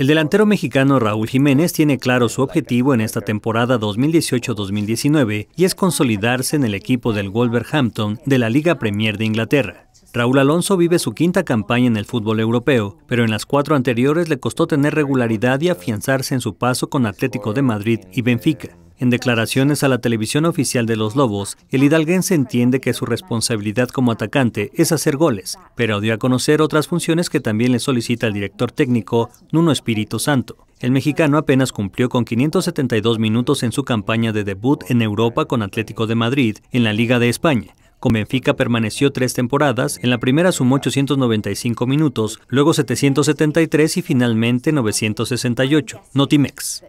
El delantero mexicano Raúl Jiménez tiene claro su objetivo en esta temporada 2018-2019 y es consolidarse en el equipo del Wolverhampton de la Liga Premier de Inglaterra. Raúl Alonso vive su quinta campaña en el fútbol europeo, pero en las cuatro anteriores le costó tener regularidad y afianzarse en su paso con Atlético de Madrid y Benfica. En declaraciones a la televisión oficial de los Lobos, el hidalguense entiende que su responsabilidad como atacante es hacer goles, pero dio a conocer otras funciones que también le solicita el director técnico, Nuno Espíritu Santo. El mexicano apenas cumplió con 572 minutos en su campaña de debut en Europa con Atlético de Madrid en la Liga de España, con Benfica permaneció tres temporadas, en la primera sumó 895 minutos, luego 773 y finalmente 968. Notimex.